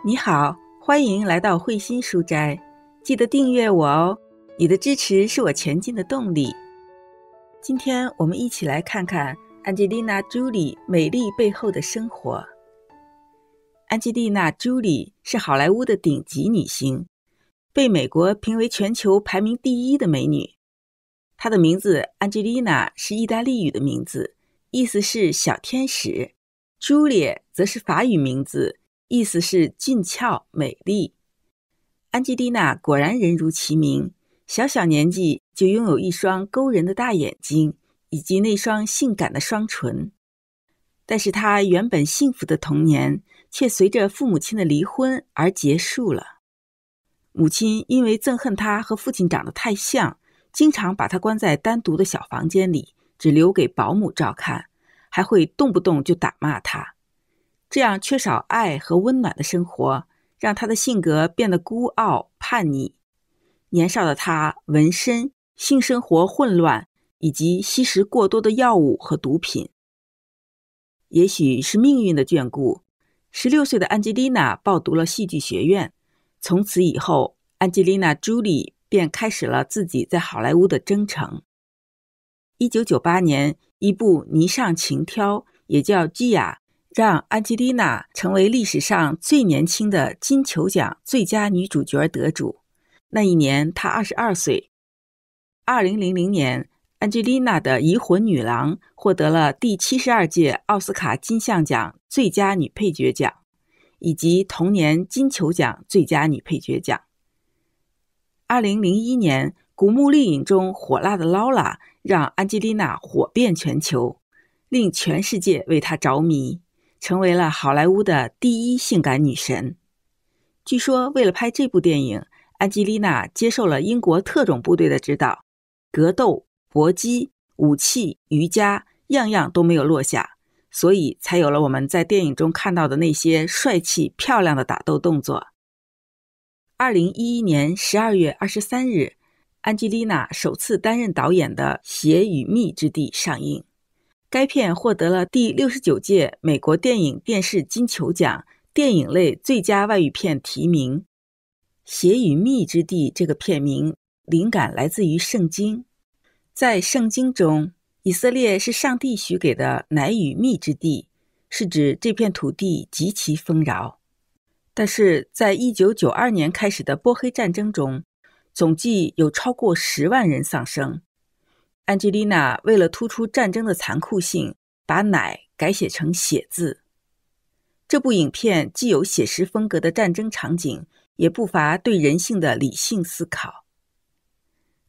你好，欢迎来到慧心书斋，记得订阅我哦！你的支持是我前进的动力。今天我们一起来看看安吉丽娜·朱莉美丽背后的生活。安吉丽娜·朱莉是好莱坞的顶级女星，被美国评为全球排名第一的美女。她的名字安吉丽娜是意大利语的名字，意思是小天使；朱莉则是法语名字。意思是俊俏美丽。安吉丽娜果然人如其名，小小年纪就拥有一双勾人的大眼睛，以及那双性感的双唇。但是她原本幸福的童年却随着父母亲的离婚而结束了。母亲因为憎恨她和父亲长得太像，经常把她关在单独的小房间里，只留给保姆照看，还会动不动就打骂她。这样缺少爱和温暖的生活，让他的性格变得孤傲叛逆。年少的他纹身、性生活混乱，以及吸食过多的药物和毒品。也许是命运的眷顾，十六岁的安吉丽娜报读了戏剧学院。从此以后，安吉丽娜·朱莉便开始了自己在好莱坞的征程。一九九八年，一部《霓裳情挑》也叫《基亚》。让安吉丽娜成为历史上最年轻的金球奖最佳女主角得主。那一年，她二十二岁。二零零零年，安吉丽娜的《移魂女郎》获得了第七十二届奥斯卡金像奖最佳女配角奖，以及同年金球奖最佳女配角奖。二零零一年，《古墓丽影》中火辣的劳拉让安吉丽娜火遍全球，令全世界为她着迷。成为了好莱坞的第一性感女神。据说，为了拍这部电影，安吉丽娜接受了英国特种部队的指导，格斗、搏击、武器、瑜伽，样样都没有落下，所以才有了我们在电影中看到的那些帅气、漂亮的打斗动作。二零一一年十二月二十三日，安吉丽娜首次担任导演的《血与蜜之地》上映。该片获得了第六十九届美国电影电视金球奖电影类最佳外语片提名。《血与蜜之地》这个片名灵感来自于圣经，在圣经中，以色列是上帝许给的“奶与蜜之地”，是指这片土地极其丰饶。但是在一九九二年开始的波黑战争中，总计有超过十万人丧生。Angelina 为了突出战争的残酷性，把“奶”改写成“血”字。这部影片既有写实风格的战争场景，也不乏对人性的理性思考。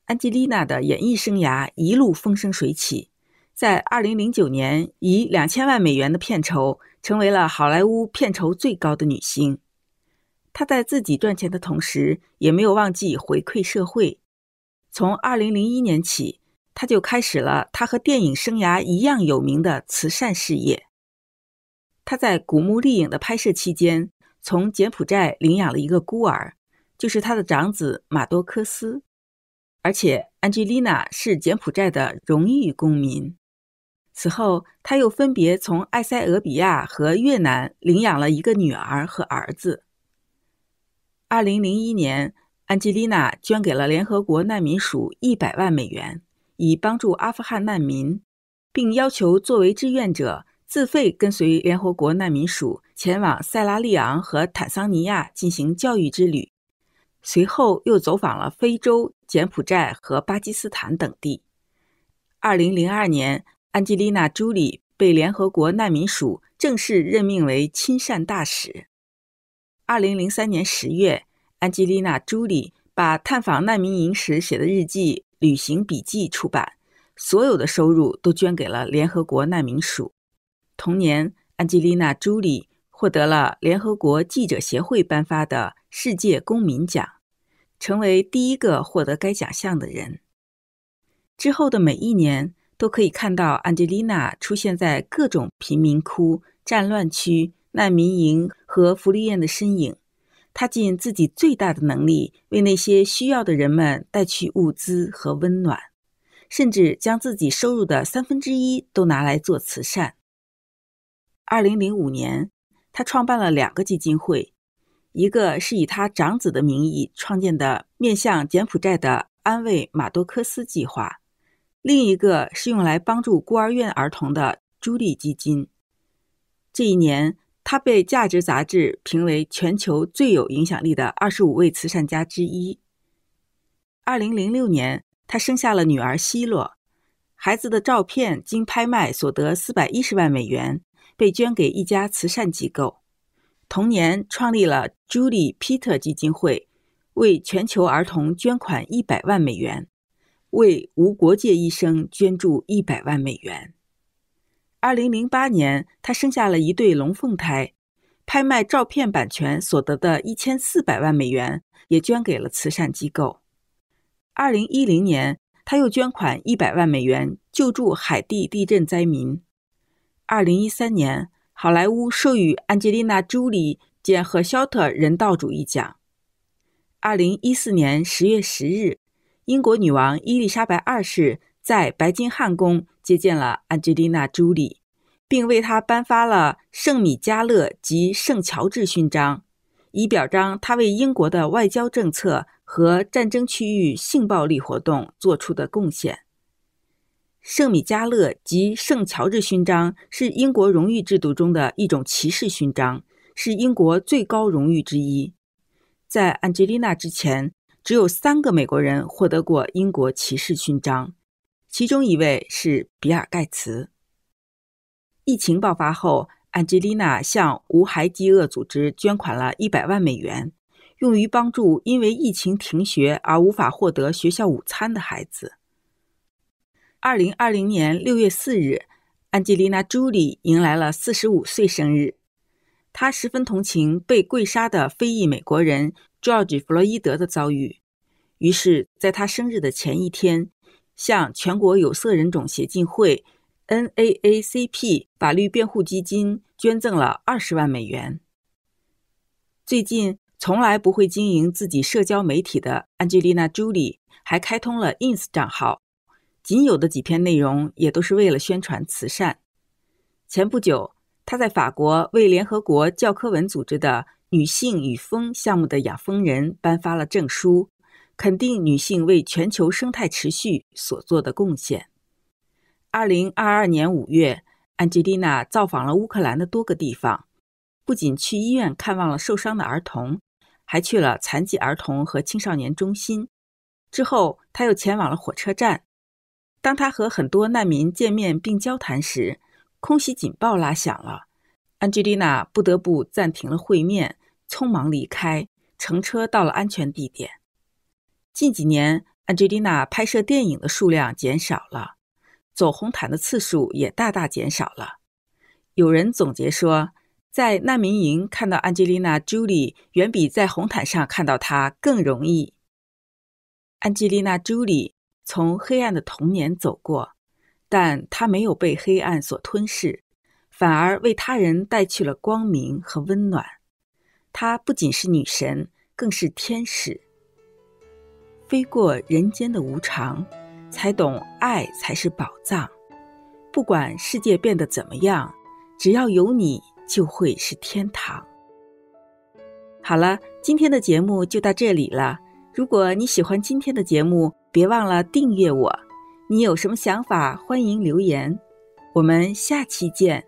Angelina 的演艺生涯一路风生水起，在2009年以两千万美元的片酬成为了好莱坞片酬最高的女星。她在自己赚钱的同时，也没有忘记回馈社会。从2001年起，他就开始了他和电影生涯一样有名的慈善事业。他在《古墓丽影》的拍摄期间，从柬埔寨领养了一个孤儿，就是他的长子马多克斯。而且，安吉丽娜是柬埔寨的荣誉公民。此后，他又分别从埃塞俄比亚和越南领养了一个女儿和儿子。二零零一年，安吉丽娜捐给了联合国难民署一百万美元。以帮助阿富汗难民，并要求作为志愿者自费跟随联合国难民署前往塞拉利昂和坦桑尼亚进行教育之旅。随后又走访了非洲、柬埔寨和巴基斯坦等地。二零零二年，安吉丽娜·朱莉被联合国难民署正式任命为亲善大使。二零零三年十月，安吉丽娜·朱莉把探访难民营时写的日记。旅行笔记出版，所有的收入都捐给了联合国难民署。同年，安吉丽娜·朱莉获得了联合国记者协会颁发的世界公民奖，成为第一个获得该奖项的人。之后的每一年，都可以看到安吉丽娜出现在各种贫民窟、战乱区、难民营和福利院的身影。他尽自己最大的能力，为那些需要的人们带去物资和温暖，甚至将自己收入的三分之一都拿来做慈善。二零零五年，他创办了两个基金会，一个是以他长子的名义创建的面向柬埔寨的“安慰马多克斯”计划，另一个是用来帮助孤儿院儿童的“朱莉基金”。这一年。他被《价值》杂志评为全球最有影响力的二十五位慈善家之一。二零零六年，他生下了女儿希洛，孩子的照片经拍卖所得四百一十万美元被捐给一家慈善机构。同年，创立了 Julie Peter 基金会，为全球儿童捐款一百万美元，为无国界医生捐助一百万美元。二零零八年，她生下了一对龙凤胎，拍卖照片版权所得的一千四百万美元也捐给了慈善机构。二零一零年，她又捐款一百万美元救助海地地震灾民。二零一三年，好莱坞授予安吉丽娜·朱莉“杰和肖特人道主义奖”。二零一四年十月十日，英国女王伊丽莎白二世。在白金汉宫接见了安吉丽娜·朱莉，并为她颁发了圣米迦勒及圣乔治勋章，以表彰她为英国的外交政策和战争区域性暴力活动做出的贡献。圣米迦勒及圣乔治勋章是英国荣誉制度中的一种骑士勋章，是英国最高荣誉之一。在安吉丽娜之前，只有三个美国人获得过英国骑士勋章。其中一位是比尔·盖茨。疫情爆发后，安吉丽娜向无孩饥饿组织捐款了一百万美元，用于帮助因为疫情停学而无法获得学校午餐的孩子。二零二零年六月四日，安吉丽娜·朱莉迎来了四十五岁生日。她十分同情被跪杀的非裔美国人乔治·弗洛伊德的遭遇，于是，在他生日的前一天。向全国有色人种协进会 （NAACP） 法律辩护基金捐赠了二十万美元。最近，从来不会经营自己社交媒体的 Angelina Jolie 还开通了 Ins 账号，仅有的几篇内容也都是为了宣传慈善。前不久，她在法国为联合国教科文组织的“女性与风”项目的养蜂人颁发了证书。肯定女性为全球生态持续所做的贡献。二零二二年五月，安吉丽娜造访了乌克兰的多个地方，不仅去医院看望了受伤的儿童，还去了残疾儿童和青少年中心。之后，她又前往了火车站。当她和很多难民见面并交谈时，空袭警报拉响了。安吉丽娜不得不暂停了会面，匆忙离开，乘车到了安全地点。近几年，安吉丽娜拍摄电影的数量减少了，走红毯的次数也大大减少了。有人总结说，在难民营看到安吉丽娜·朱莉远比在红毯上看到她更容易。安吉丽娜·朱莉从黑暗的童年走过，但她没有被黑暗所吞噬，反而为他人带去了光明和温暖。她不仅是女神，更是天使。飞过人间的无常，才懂爱才是宝藏。不管世界变得怎么样，只要有你，就会是天堂。好了，今天的节目就到这里了。如果你喜欢今天的节目，别忘了订阅我。你有什么想法，欢迎留言。我们下期见。